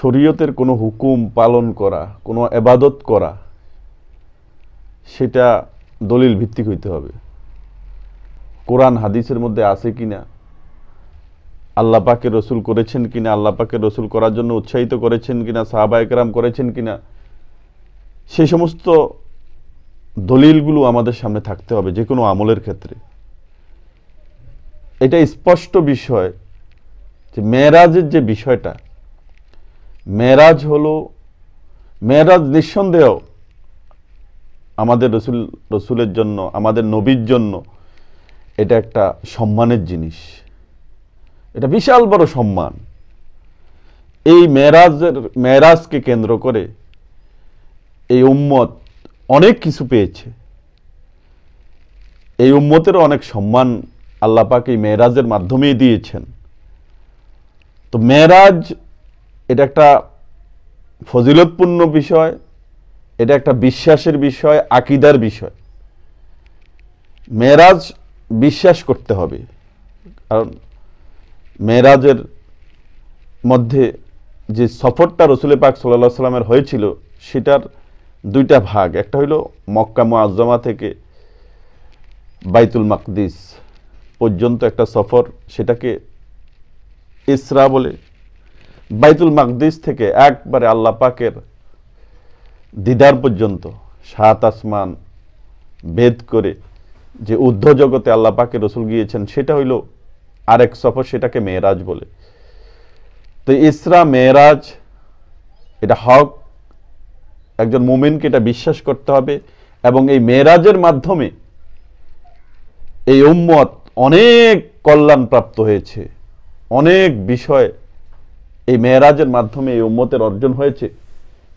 শরীয়তের কোনো হুকুম পালন করা কোনো এবাদত করা সেটা দলিল ভিত্তিক হইতে হবে কোরআন হাদিসের মধ্যে আছে কি না আল্লাপাকে রসুল করেছেন কি না আল্লাপাকে রসুল করার জন্য উৎসাহিত করেছেন না সাহাবা একরাম করেছেন কি না সে সমস্ত দলিলগুলো আমাদের সামনে থাকতে হবে যে কোনো আমলের ক্ষেত্রে এটা স্পষ্ট বিষয় যে মেয়েরাজের যে বিষয়টা মেরাজ হলো মেরাজ নিঃসন্দেহ আমাদের রসুল রসুলের জন্য আমাদের নবীর জন্য এটা একটা সম্মানের জিনিস এটা বিশাল বড় সম্মান এই মেরাজের মেরাজকে কেন্দ্র করে এই উম্মত অনেক কিছু পেয়েছে এই উম্মতেরও অনেক সম্মান আল্লাপাকে মেয়েরাজের মাধ্যমেই দিয়েছেন তো মেয়েরাজ এটা একটা ফজিলতপূর্ণ বিষয় এটা একটা বিশ্বাসের বিষয় আকিদার বিষয় মেয়েরাজ বিশ্বাস করতে হবে কারণ মেয়েরাজের মধ্যে যে সফরটা রসুলে পাক সাল্লা সাল্লামের হয়েছিল সেটার দুইটা ভাগ একটা হইল মক্কা মোয়াজ্জমা থেকে বাইতুল মাকদিস পর্যন্ত একটা সফর সেটাকে ইসরা বলে বাইতুল মাকদিস থেকে একবারে আল্লাহ পাকের দিদার পর্যন্ত সাত আসমান ভেদ করে যে উদ্ধ জগতে আল্লাহ পাকে রসুল গিয়েছেন সেটা হইল আরেক সফর সেটাকে মেয়েরাজ বলে তো ইসরা মেয়েরাজ এটা হক একজন মোমেনকে এটা বিশ্বাস করতে হবে এবং এই মেয়েরাজের মাধ্যমে এই উম্মত অনেক কল্যাণ প্রাপ্ত হয়েছে অনেক বিষয় এই মেয়েরাজের মাধ্যমে এই উম্মতের অর্জন হয়েছে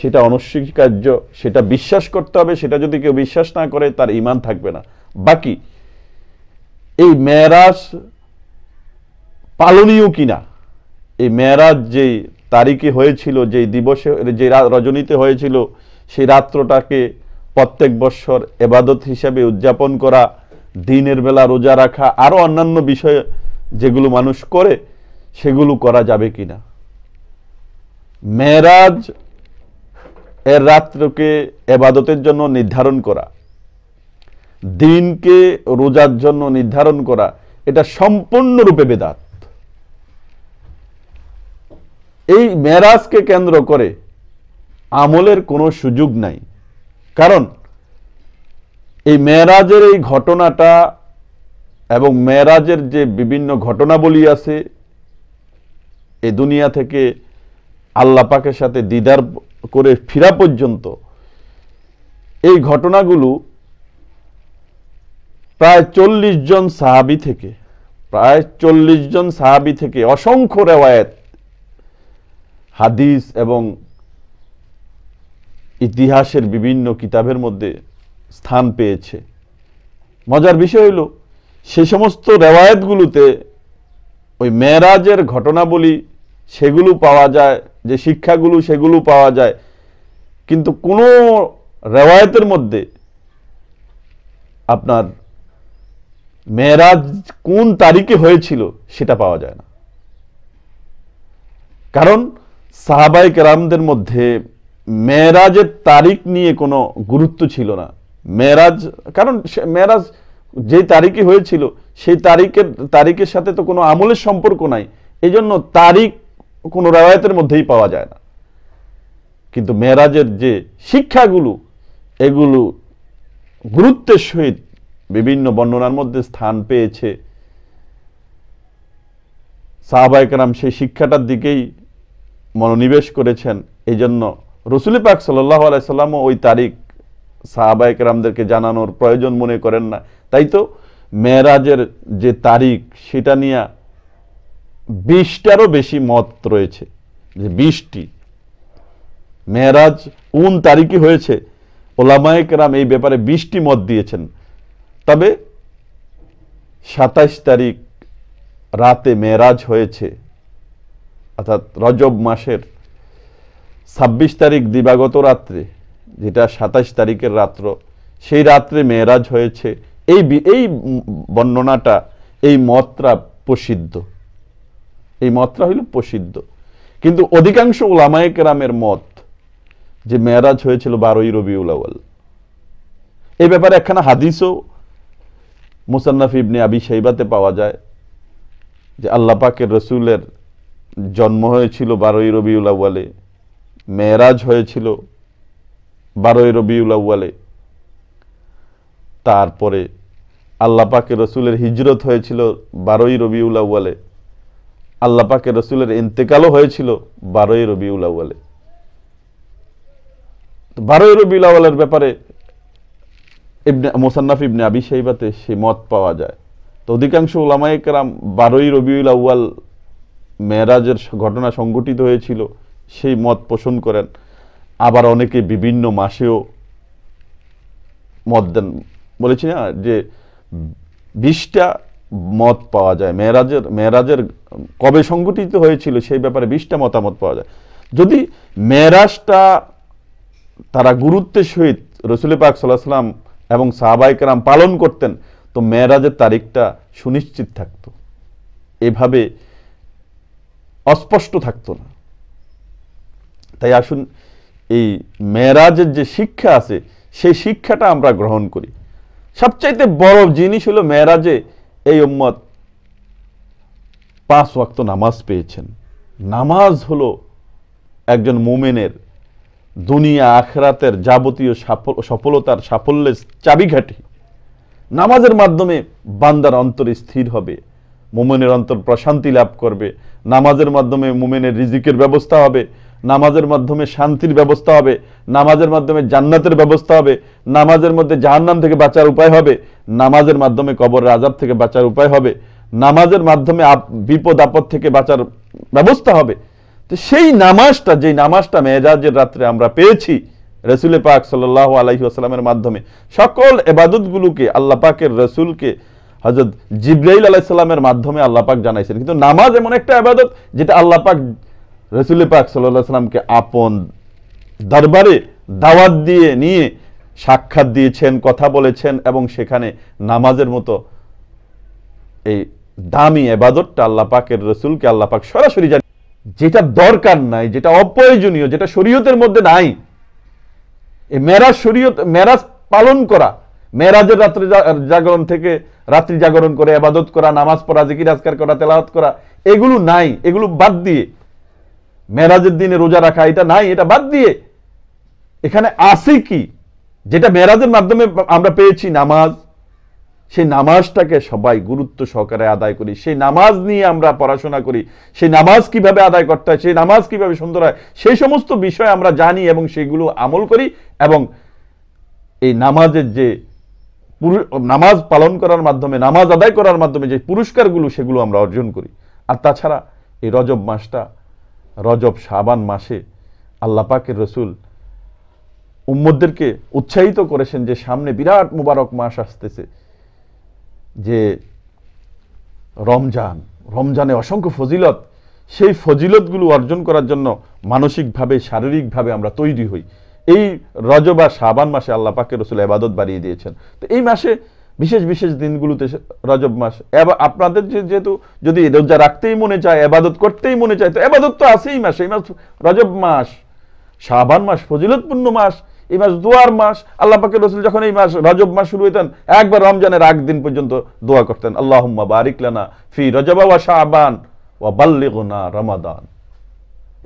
সেটা অনস্বীকার্য সেটা বিশ্বাস করতে হবে সেটা যদি কেউ বিশ্বাস না করে তার ইমান থাকবে না বাকি এই মেয়েরাজ পালনীয় কিনা এই মেয়েরাজ যেই তারিখে হয়েছিল যেই দিবসে যে রজনীতে হয়েছিল সেই রাত্রটাকে প্রত্যেক বৎসর এবাদত হিসাবে উদযাপন করা দিনের বেলা রোজা রাখা আরও অন্যান্য বিষয়ে যেগুলো মানুষ করে সেগুলো করা যাবে কিনা মেয়েরাজ এর রাত্রকে এবাদতের জন্য নির্ধারণ করা দিনকে রোজার জন্য নির্ধারণ করা এটা সম্পূর্ণরূপে বেদাত এই মেরাজকে কেন্দ্র করে আমলের কোনো সুযোগ নাই কারণ এই মেরাজের এই ঘটনাটা এবং মেরাজের যে বিভিন্ন ঘটনাবলী আছে এ দুনিয়া থেকে আল্লাহ পাকের সাথে দিদার করে ফিরা পর্যন্ত এই ঘটনাগুলো প্রায় চল্লিশ জন সাহাবি থেকে প্রায় চল্লিশ জন সাহাবি থেকে অসংখ্য রেওয়ায়ত হাদিস এবং ইতিহাসের বিভিন্ন কিতাবের মধ্যে স্থান পেয়েছে মজার বিষয় হইল সে সমস্ত রেওয়ায়তগুলোতে ওই মেয়েরাজের ঘটনাবলী সেগুলো পাওয়া যায় যে শিক্ষাগুলো সেগুলো পাওয়া যায় কিন্তু কোনো রেওয়ায়তের মধ্যে আপনার মেয়েরাজ কোন তারিখে হয়েছিল সেটা পাওয়া যায় না কারণ সাহাবাই কেরামদের মধ্যে মেয়েরাজের তারিখ নিয়ে কোনো গুরুত্ব ছিল না মেয়েরাজ কারণ মেয়েরাজ যে তারিখে হয়েছিল সেই তারিখের তারিখের সাথে তো কোনো আমলের সম্পর্ক নাই এই জন্য তারিখ কোনো রেওয়ায়তের মধ্যেই পাওয়া যায় না কিন্তু মেয়েরাজের যে শিক্ষাগুলো এগুলো গুরুত্বের সহিত বিভিন্ন বর্ণনার মধ্যে স্থান পেয়েছে সাহাবাইকরাম সেই শিক্ষাটার দিকেই মনোনিবেশ করেছেন এই জন্য রসুল পাক সাল্লাহ আলাইসাল্লামও ওই তারিখ সাহাবাইকরামদেরকে জানানোর প্রয়োজন মনে করেন না তাই তো মেয়েরাজের যে তারিখ সেটা নিয়ে বিশটারও বেশি মত রয়েছে যে বিশটি মেয়েরাজ উন তারিখে হয়েছে ওলামায়করাম এই ব্যাপারে বিশটি মত দিয়েছেন তবে সাতাশ তারিখ রাতে মেয়েরাজ হয়েছে অর্থাৎ রজব মাসের ছাব্বিশ তারিখ দিবাগত রাত্রে যেটা সাতাশ তারিখের রাত্র সেই রাত্রে মেয়েরাজ হয়েছে এই এই বর্ণনাটা এই মতটা প্রসিদ্ধ এই মতটা হইল প্রসিদ্ধ কিন্তু অধিকাংশ ওলামায়ে কেরামের মত যে মেয়ারাজ হয়েছিল বারোই রবি উলাওয়াল এই ব্যাপারে একখানা হাদিসও মুসান্নাফ ইবনে আবি সাইবাতে পাওয়া যায় যে আল্লাহ পাকের রসুলের জন্ম হয়েছিল বারোই রবি উলাওয়ালে মেয়ারাজ হয়েছিল বারোই রবি উলাওয়ালে তারপরে আল্লাপাকে রসুলের হিজরত হয়েছিল বারোই রবি উলাওয়ালে আল্লাহ পাকে রসুলের ইন্তেকালও হয়েছিল বারোই রবিউল আউ্বালে বারোই রবিউল আউ্বালের ব্যাপারে ইবনে মোসান্নাফ ইবনে আবি সাহিবাতে সে মত পাওয়া যায় তো অধিকাংশ ওলামায় বারোই রবিউল আউ্বাল মেয়েরাজের ঘটনা সংঘটিত হয়েছিল সেই মত পোষণ করেন আবার অনেকে বিভিন্ন মাসেও মত দেন বলেছি না যে বিশটা মত পাওয়া যায় মেয়েরাজের মেয়েরাজের কবে সংগঠিত হয়েছিল সেই ব্যাপারে বিশটা মতামত পাওয়া যায় যদি মেয়েরাজটা তারা গুরুত্বের সহিত রসুল পাক সাল্লাহ সাল্লাম এবং সাহাবাইকেরাম পালন করতেন তো মেয়েরাজের তারিখটা সুনিশ্চিত থাকতো এভাবে অস্পষ্ট থাকতো না তাই আসুন এই মেয়েরাজের যে শিক্ষা আছে সেই শিক্ষাটা আমরা গ্রহণ করি সবচাইতে বড় জিনিস হলো মেয়েরাজে এই উম্মত পাঁচ ওয়াক্ত নামাজ পেয়েছেন নামাজ হলো একজন মোমেনের দুনিয়া আখরাতের যাবতীয় সফলতার সাফল্যের চাবিঘাটি নামাজের মাধ্যমে বান্দার অন্তর স্থির হবে মোমেনের অন্তর প্রশান্তি লাভ করবে নামাজের মাধ্যমে মোমেনের রিজিকের ব্যবস্থা হবে নামাজের মাধ্যমে শান্তির ব্যবস্থা হবে নামাজের মাধ্যমে জান্নাতের ব্যবস্থা হবে নামাজের মধ্যে জাহান্নাম থেকে বাঁচার উপায় হবে নামাজের মাধ্যমে কবরের আজাব থেকে বাঁচার উপায় হবে নামাজের মাধ্যমে বিপদ আপদ থেকে বাঁচার ব্যবস্থা হবে তো সেই নামাজটা যেই নামাজটা মেজাজের রাত্রে আমরা পেয়েছি রসুল পাক সাল আলহি মাধ্যমে সকল এবাদতগুলোকে আল্লাহ পাকের রসুলকে হজরত জিব্রাইল আলাইসাল্লামের মাধ্যমে আল্লাহ পাক জানাইছেন কিন্তু নামাজ এমন একটা আবাদত যেটা আল্লাহ পাক রসুল পাক সাল্লাহ সাল্লামকে আপন দরবারে দাওয়াত দিয়ে নিয়ে সাক্ষাৎ দিয়েছেন কথা বলেছেন এবং সেখানে নামাজের মতো এই দামি এবাদতটা আল্লাহ পাকের রসুলকে আল্লাহ পাক সরাসরি জানি যেটা দরকার নাই যেটা অপ্রয়োজনীয় যেটা শরীয়তের মধ্যে নাই এই মেরাজ শরীয়ত মেরাজ পালন করা মেরাজের রাত্রি জাগরণ থেকে রাত্রি জাগরণ করে আবাদত করা নামাজ পড়া জিকির আজকার করা তেলাওয়াত করা এগুলো নাই এগুলো বাদ দিয়ে মেরাজের দিনে রোজা রাখা এটা নাই এটা বাদ দিয়ে এখানে আছে কি যেটা মেরাজের মাধ্যমে আমরা পেয়েছি নামাজ সেই নামাজটাকে সবাই গুরুত্ব সহকারে আদায় করি সেই নামাজ নিয়ে আমরা পড়াশোনা করি সেই নামাজ কিভাবে আদায় করতে হয় সেই নামাজ কিভাবে সুন্দর হয় সেই সমস্ত বিষয় আমরা জানি এবং সেগুলো আমল করি এবং এই নামাজের যে নামাজ পালন করার মাধ্যমে নামাজ আদায় করার মাধ্যমে যে পুরস্কারগুলো সেগুলো আমরা অর্জন করি আর তাছাড়া এই রজব মাসটা রজব সাবান মাসে আল্লাপাকের রসুল উম্মদদেরকে উৎসাহিত করেছেন যে সামনে বিরাট মুবারক মাস আসতেছে যে রমজান রমজানে অসংখ্য ফজিলত সেই ফজিলতগুলো অর্জন করার জন্য মানসিকভাবে শারীরিকভাবে আমরা তৈরি হই এই রজ বা শাবান মাসে আল্লাহ পাকে রসুল আবাদত বাড়িয়ে দিয়েছেন তো এই মাসে বিশেষ বিশেষ দিনগুলোতে রজব মাস আপনাদের যেহেতু যদি রোজা রাখতেই মনে চায় আবাদত করতেই মনে চায় তো আবাদত তো আছেই মাস এই মাস রজব মাস সাবান মাস ফজিলতপূর্ণ মাস এই মাস দোয়ার মাস আল্লাহ পাকে রসুল যখন এই মাস রজব মাস শুরু হইতেন একবার রমজানের আগ দিন পর্যন্ত দোয়া করতেন আল্লাহ বারিকলানা ফি রজবা ওয়া শাহবান ওয়া বাল্লিগুনা রমাদান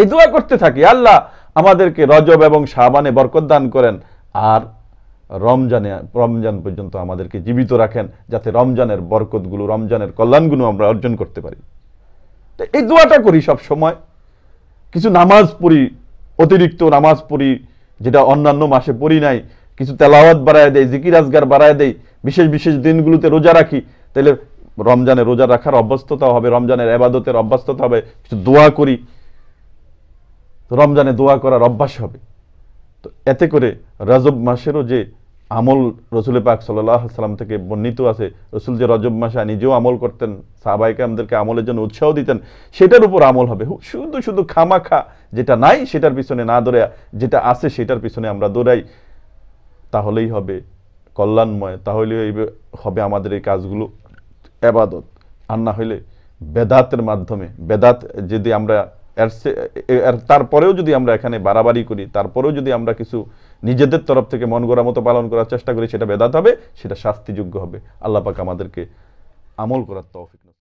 এই দোয়া করতে থাকি আল্লাহ আমাদেরকে রজব এবং শাহবানে বরকত দান করেন আর রমজানে রমজান পর্যন্ত আমাদেরকে জীবিত রাখেন যাতে রমজানের বরকতগুলো রমজানের কল্যাণগুলো আমরা অর্জন করতে পারি তো এই দোয়াটা করি সব সময় কিছু নামাজ পড়ি অতিরিক্ত নামাজ পড়ি যেটা অন্যান্য মাসে পড়ি নাই কিছু তেলাওয়াত বাড়ায় দেয় জিকির আজগার বাড়ায় দেয় বিশেষ বিশেষ দিনগুলোতে রোজা রাখি তাহলে রমজানে রোজা রাখার অভ্যস্ততা হবে রমজানের আবাদতের অভ্যস্ততা হবে কিছু দোয়া করি রমজানে দোয়া করার অভ্যাস হবে তো এতে করে রাজব মাসেরও যে আমল রসুল পাক সাল্লাহ সাল্লাম থেকে বর্ণিত আছে রসুল যে রজব মাসা নিজেও আমল করতেন সাহবাইকে আমাদেরকে আমলের জন্য উৎসাহ দিতেন সেটার উপর আমল হবে শুধু শুধু খামাখা যেটা নাই সেটার পিছনে না দৌড়ে যেটা আছে সেটার পিছনে আমরা দৌড়াই তাহলেই হবে কল্যাণময় তাহলে হবে আমাদের এই কাজগুলো এবাদত আর না হইলে বেদাতের মাধ্যমে বেদাত যদি আমরা এর তারপরেও যদি আমরা এখানে বাড়াবাড়ি করি তারপরেও যদি আমরা কিছু নিজেদের তরফ থেকে মন গড়া মতো পালন করার চেষ্টা করি সেটা বেদাত হবে সেটা শাস্তিযোগ্য হবে আল্লাপাক আমাদেরকে আমল করার তৌফিক